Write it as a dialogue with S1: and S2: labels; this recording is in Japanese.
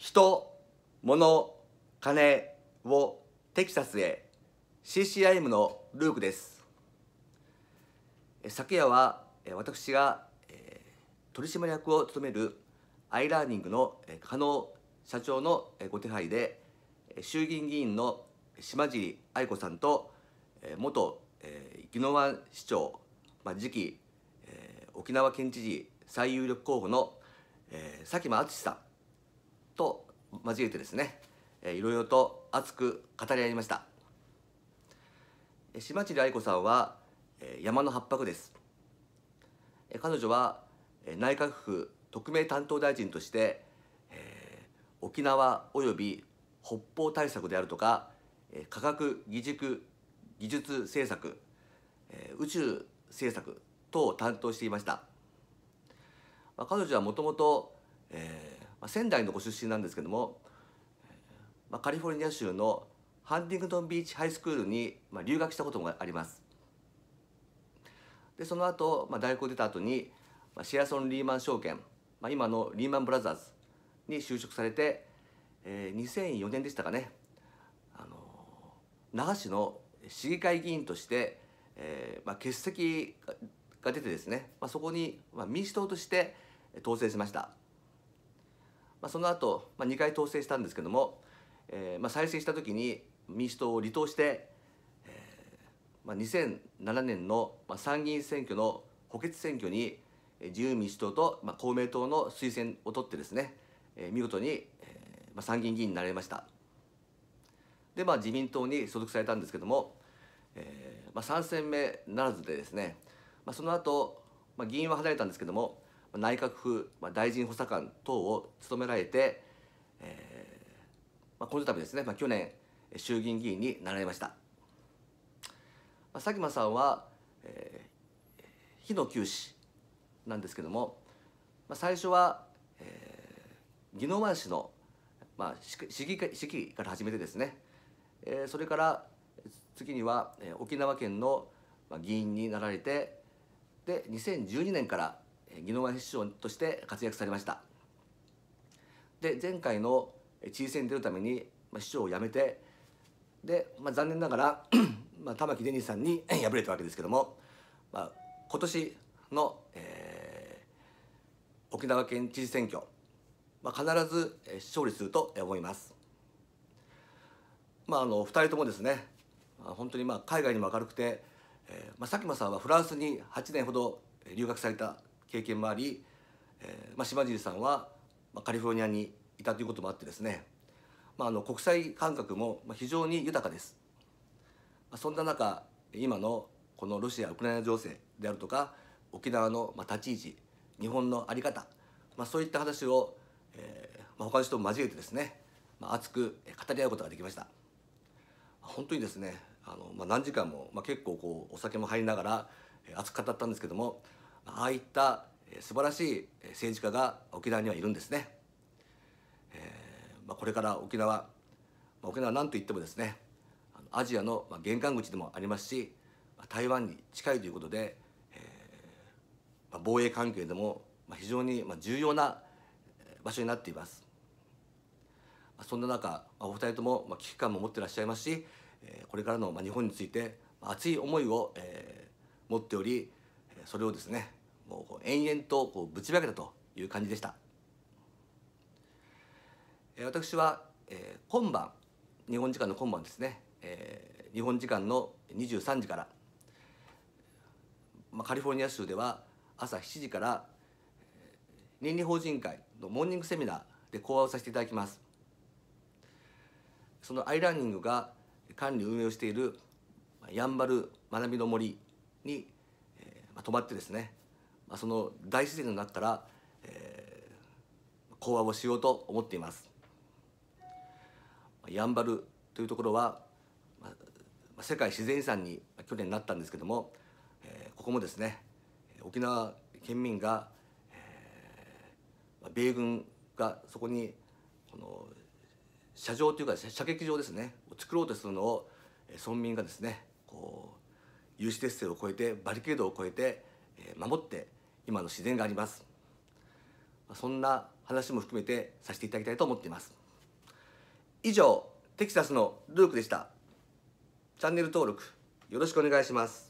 S1: 人物金をテキサスへ CCIM のルークです昨夜は私が取締役を務めるアイラーニングの加納社長のご手配で衆議院議員の島尻愛子さんと元宜野湾市長、まあ、次期沖縄県知事最有力候補の佐喜真淳さんと交えてですねいろいろと熱く語り合いました島地愛子さんは山の八白です彼女は内閣府特命担当大臣として、え沖縄および北方対策であるとか科学技術技術政策、え宇宙政策等を担当していました、ま彼女はもともと、えーまあ、仙台のご出身なんですけども、まあ、カリフォルニア州のハンディングトンビーチハイスクールに、まあ、留学したこともありますでその後、まあ大学を出た後に、まあ、シェアソン・リーマン証券、まあ、今のリーマン・ブラザーズに就職されて、えー、2004年でしたかねあの那覇市の市議会議員として、えーまあ、欠席が出てですね、まあ、そこに、まあ、民主党として当選しました。まあ、その後、まあ2回当選したんですけども、えーまあ、再選した時に民主党を離党して、えーまあ、2007年の参議院選挙の補欠選挙に自由民主党と、まあ、公明党の推薦を取ってですね、えー、見事に、えーまあ、参議院議員になれましたで、まあ、自民党に所属されたんですけども、えーまあ、3選目ならずでですね、まあ、その後、まあ議員は離れたんですけども内閣府、まあ、大臣補佐官等を務められて、えーまあ、この度ですね、まあ、去年衆議院議員になられました、まあ、佐喜真さんは、えー、日野九市なんですけども、まあ、最初は、えー、宜野湾市の、まあ、市議市議から始めてですね、えー、それから次には、えー、沖縄県の、まあ、議員になられてで2012年から宜野湾市長として活躍されましたで前回の知事選に出るために、まあ、市長を辞めてで、まあ、残念ながら まあ、玉城デニーさんに敗れたわけですけども、まあ、今年の、えー、沖縄県知事選挙、まあ、必ず勝利すると思います。まあ、あの2人ともですね本当にまあ海外にも明るくて、えーまあ、佐久間さんはフランスに8年ほど留学された経験もあり、えーまあ、島尻さんは、まあ、カリフォルニアにいたということもあってですね、まあ、あの国際感覚も非常に豊かです。まあ、そんな中今のこのロシア・ウクライナ情勢であるとか沖縄の立ち位置日本の在り方、まあ、そういった話を、えーまあ、他の人も交えてですね、まあ、熱く語り合うことができました本当にですねあの、まあ、何時間も、まあ、結構こうお酒も入りながら熱く語ったんですけどもああいった素晴らしい政治家が沖縄にはいるんですね、えーまあ、これから沖縄、まあ、沖縄なんといってもですねアジアの玄関口でもありますし台湾に近いということで、えーまあ、防衛関係でも非常に重要な場所になっていますそんな中お二人とも危機感も持ってらっしゃいますしこれからの日本について熱い思いを持っておりそれをですねもう延々とこうぶちまけたという感じでした、え私は、えー、今晩日本時間の今晩ですね、えー、日本時間の23時から、まあ、カリフォルニア州では朝7時から倫理法人会のモーニングセミナーで講話をさせていただきますそのアイラーニングが管理運営をしているやんばる学びの森に、えーまあ、泊まってですねまあ、その大自然の中から、えー、講話をしようと思っています。やんばるというところは、まあ、世界自然遺産に去年なったんですけども、えー、ここもですね沖縄県民が、えー、米軍がそこにこの射場というか射撃場ですねを作ろうとするのを村民がですねこう有刺鉄線を越えてバリケードを越えて守って今の自然がありますそんな話も含めてさせていただきたいと思っています以上テキサスのルークでしたチャンネル登録よろしくお願いします